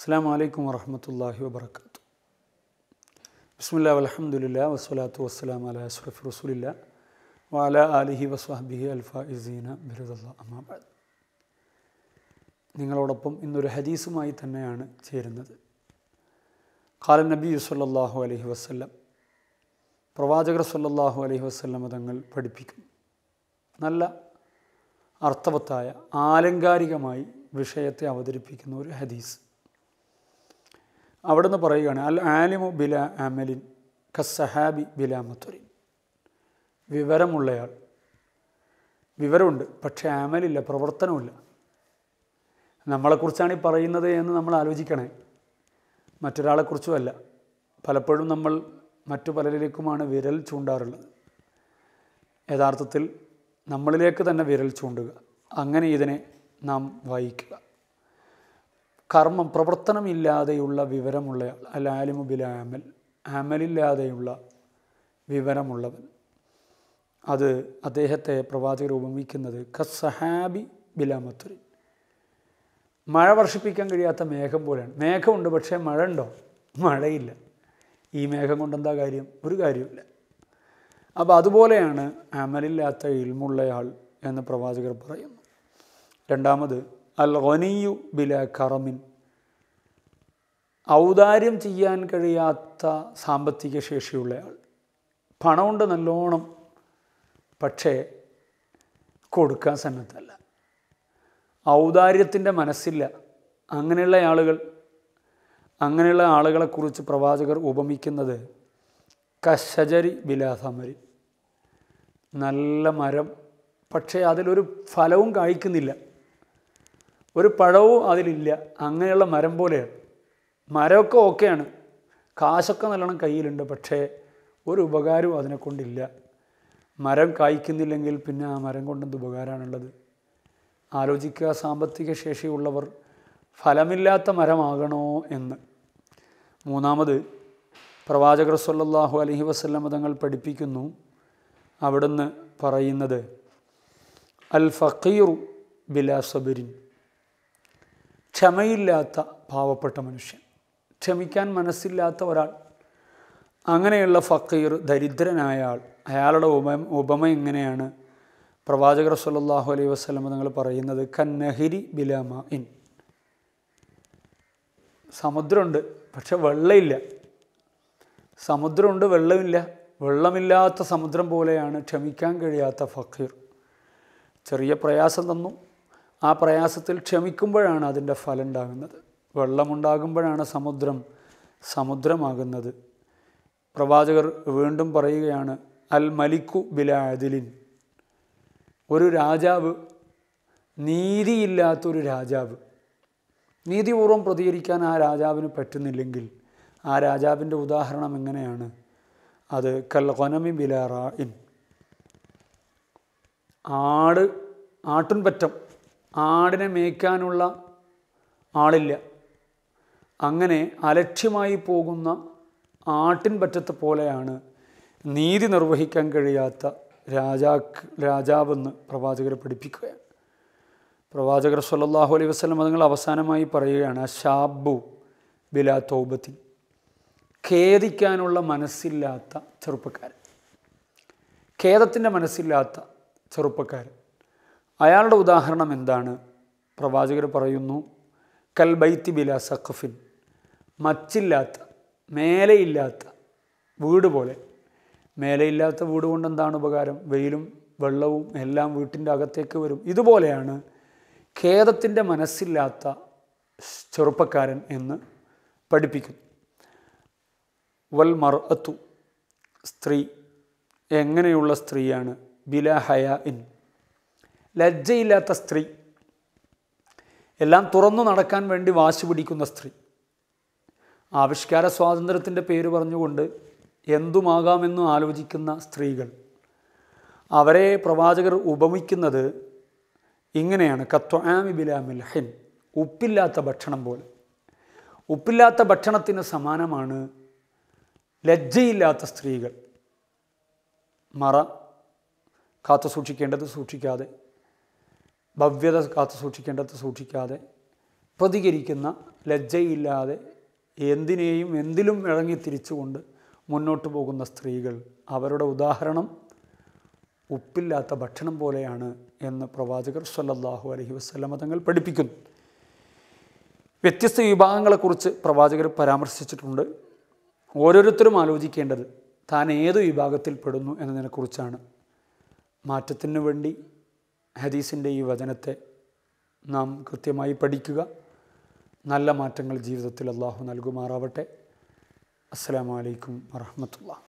അസ്സാം വലൈക്കും വറഹമത്തല്ലാഹി വാത്ത ബിസ്മില്ല അലഹമുല്ല വസ്സലാത്തു വസ്സലാം അല അഷ്റഫ് റസൂലില്ല വാല അലിഹി വസ്വാബിഹി അൽഫീന ബിരുദല്ല നിങ്ങളോടൊപ്പം ഇന്നൊരു ഹദീസുമായി തന്നെയാണ് ചേരുന്നത് ഖാല നബി സല്ലാഹു അലഹി വസ്ല്ലം പ്രവാചകർ സല്ലാഹു അലഹി വസ്ല്ലം തങ്ങൾ പഠിപ്പിക്കും നല്ല അർത്ഥവത്തായ ആലങ്കാരികമായി വിഷയത്തെ അവതരിപ്പിക്കുന്ന ഒരു ഹദീസ് അവിടുന്ന് പറയുകയാണ് അൽ ആലിമു ബില അമലിൻ ഖസഹാബി ബില മുത്തുരിൻ വിവരമുള്ളയാൾ വിവരമുണ്ട് പക്ഷേ അമലില്ല പ്രവർത്തനമില്ല നമ്മളെക്കുറിച്ചാണ് ഈ പറയുന്നത് എന്ന് നമ്മൾ ആലോചിക്കണേ മറ്റൊരാളെക്കുറിച്ചുമല്ല പലപ്പോഴും നമ്മൾ മറ്റു പലരിലേക്കുമാണ് വിരൽ ചൂണ്ടാറുള്ളത് യഥാർത്ഥത്തിൽ നമ്മളിലേക്ക് തന്നെ വിരൽ ചൂണ്ടുക അങ്ങനെ ഇതിനെ നാം വായിക്കുക കർമ്മം പ്രവർത്തനമില്ലാതെയുള്ള വിവരമുള്ള അൽ ആലിമു ആമൽ അമലില്ലാതെയുള്ള വിവരമുള്ളവൻ അത് അദ്ദേഹത്തെ പ്രവാചകർ ഉപമിക്കുന്നത് ഖസഹാബി ബിലാമത്തുരി മഴ വർഷിപ്പിക്കാൻ കഴിയാത്ത മേഘം പോലെയാണ് മേഘമുണ്ട് പക്ഷേ മഴ ഉണ്ടോ മഴയില്ല ഈ മേഘം കൊണ്ടെന്താ കാര്യം ഒരു കാര്യമില്ല അപ്പോൾ അതുപോലെയാണ് അമലില്ലാത്ത ഇൽമുള്ളയാൾ എന്ന് പ്രവാചകർ പറയുന്നു രണ്ടാമത് അൽ ബില കറമിൻ ഔദാര്യം ചെയ്യാൻ കഴിയാത്ത സാമ്പത്തിക ശേഷിയുള്ളയാൾ പണമുണ്ട് നല്ലോണം പക്ഷേ കൊടുക്കാൻ സന്നദ്ധല്ല ഔദാര്യത്തിൻ്റെ മനസ്സില്ല അങ്ങനെയുള്ള ആളുകൾ അങ്ങനെയുള്ള ആളുകളെക്കുറിച്ച് പ്രവാചകർ ഉപമിക്കുന്നത് കശജരി ബിലാസമരി നല്ല മരം പക്ഷേ അതിലൊരു ഫലവും കായ്ക്കുന്നില്ല ഒരു പഴവും അതിലില്ല അങ്ങനെയുള്ള മരം പോലെയാണ് മരമൊക്കെ ഓക്കെയാണ് കാശൊക്കെ നല്ലോണം കയ്യിലുണ്ട് പക്ഷേ ഒരു ഉപകാരവും അതിനെ കൊണ്ടില്ല മരം കായ്ക്കുന്നില്ലെങ്കിൽ പിന്നെ ആ മരം കൊണ്ടെന്ത് ഉപകാരമാണുള്ളത് ആലോചിക്കുക സാമ്പത്തിക ശേഷിയുള്ളവർ ഫലമില്ലാത്ത മരമാകണോ എന്ന് മൂന്നാമത് പ്രവാചകർ സല്ലാഹു അലഹി വസ്ല്ലാം തങ്ങൾ പഠിപ്പിക്കുന്നു അവിടുന്ന് പറയുന്നത് അൽ ഫക്കീറു ബിലാ സബരിൻ ക്ഷമയില്ലാത്ത പാവപ്പെട്ട മനുഷ്യൻ ക്ഷമിക്കാൻ മനസ്സില്ലാത്ത ഒരാൾ അങ്ങനെയുള്ള ഫക്കീർ ദരിദ്രനായ ആൾ അയാളുടെ ഉപമ ഉപമ എങ്ങനെയാണ് പ്രവാചകർ സല്ലാഹു അലൈഹി വസ്ലമ നിങ്ങൾ പറയുന്നത് കന്നഹിരി ബിലമ ഇൻ സമുദ്രമുണ്ട് പക്ഷെ വെള്ളമില്ല സമുദ്രമുണ്ട് വെള്ളമില്ല വെള്ളമില്ലാത്ത സമുദ്രം പോലെയാണ് ക്ഷമിക്കാൻ കഴിയാത്ത ഫക്കീർ ചെറിയ പ്രയാസം തന്നു ആ പ്രയാസത്തിൽ ക്ഷമിക്കുമ്പോഴാണ് അതിൻ്റെ ഫലം ഉണ്ടാകുന്നത് വെള്ളമുണ്ടാകുമ്പോഴാണ് സമുദ്രം സമുദ്രമാകുന്നത് പ്രവാചകർ വീണ്ടും പറയുകയാണ് അൽ മലിക്കു ബിലാദിലിൻ ഒരു രാജാവ് നീതിയില്ലാത്തൊരു രാജാവ് നീതിപൂർവ്വം പ്രതികരിക്കാൻ ആ രാജാവിന് പറ്റുന്നില്ലെങ്കിൽ ആ രാജാവിൻ്റെ ഉദാഹരണം എങ്ങനെയാണ് അത് കൽകൊനമി ഇൻ ആട് ആട്ടുംപറ്റം ആടിനെ മേയ്ക്കാനുള്ള ആളില്ല അങ്ങനെ അലക്ഷ്യമായി പോകുന്ന ആട്ടിൻ പറ്റത്തെ പോലെയാണ് നീതി നിർവഹിക്കാൻ കഴിയാത്ത രാജാ രാജാവെന്ന് പ്രവാചകരെ പഠിപ്പിക്കുകയാണ് പ്രവാചകർ സല്ലാഹു അലൈഹി വസ്ലം അതുങ്ങൾ അവസാനമായി പറയുകയാണ് ഷാബു ബിലാ തോബത്തി ഖേദിക്കാനുള്ള മനസ്സില്ലാത്ത ചെറുപ്പക്കാരൻ ഖേദത്തിൻ്റെ മനസ്സില്ലാത്ത ചെറുപ്പക്കാരൻ അയാളുടെ ഉദാഹരണം എന്താണ് പ്രവാചകർ പറയുന്നു കൽബൈത്തി ബില സഖഫിൻ മച്ചില്ലാത്ത മേലയില്ലാത്ത വീട് പോലെ മേലയില്ലാത്ത വീട് കൊണ്ട് എന്താണ് ഉപകാരം വെയിലും വെള്ളവും എല്ലാം വീട്ടിൻ്റെ അകത്തേക്ക് വരും ഇതുപോലെയാണ് ഖേദത്തിൻ്റെ മനസ്സില്ലാത്ത ചെറുപ്പക്കാരൻ എന്ന് പഠിപ്പിക്കുന്നു വൽ മർഅത്തു സ്ത്രീ എങ്ങനെയുള്ള സ്ത്രീയാണ് ബില ഹയ ഇൻ ലജ്ജയില്ലാത്ത സ്ത്രീ എല്ലാം തുറന്നു നടക്കാൻ വേണ്ടി വാശി പിടിക്കുന്ന സ്ത്രീ ആവിഷ്കാര സ്വാതന്ത്ര്യത്തിൻ്റെ പേര് പറഞ്ഞുകൊണ്ട് എന്തുമാകാമെന്ന് ആലോചിക്കുന്ന സ്ത്രീകൾ അവരെ പ്രവാചകർ ഉപമിക്കുന്നത് ഇങ്ങനെയാണ് കത്വാമി ബിലാമിൽ ഹിൻ ഉപ്പില്ലാത്ത ഭക്ഷണം പോലെ ഉപ്പില്ലാത്ത ഭക്ഷണത്തിന് സമാനമാണ് ലജ്ജയില്ലാത്ത സ്ത്രീകൾ മറ കാത്തു സൂക്ഷിക്കേണ്ടത് സൂക്ഷിക്കാതെ ഭവ്യത കാത്തു സൂക്ഷിക്കേണ്ടത് സൂക്ഷിക്കാതെ പ്രതികരിക്കുന്ന ലജ്ജയില്ലാതെ എന്തിനേയും എന്തിലും ഇറങ്ങി തിരിച്ചുകൊണ്ട് മുന്നോട്ട് പോകുന്ന സ്ത്രീകൾ അവരുടെ ഉദാഹരണം ഉപ്പില്ലാത്ത ഭക്ഷണം പോലെയാണ് എന്ന് പ്രവാചകർ സല്ലല്ലാഹു അലഹി വസ്ലമ തങ്ങൾ പഠിപ്പിക്കുന്നു വ്യത്യസ്ത വിഭാഗങ്ങളെക്കുറിച്ച് പ്രവാചകർ പരാമർശിച്ചിട്ടുണ്ട് ഓരോരുത്തരും ആലോചിക്കേണ്ടത് താൻ ഏത് വിഭാഗത്തിൽ പെടുന്നു എന്നതിനെക്കുറിച്ചാണ് മാറ്റത്തിനു വേണ്ടി ഹദീസിൻ്റെ ഈ വചനത്തെ നാം കൃത്യമായി പഠിക്കുക നല്ല മാറ്റങ്ങൾ ജീവിതത്തിൽ അള്ളാഹു നൽകുമാറാവട്ടെ അസ്സാം വലൈക്കും വറഹമത്തുള്ള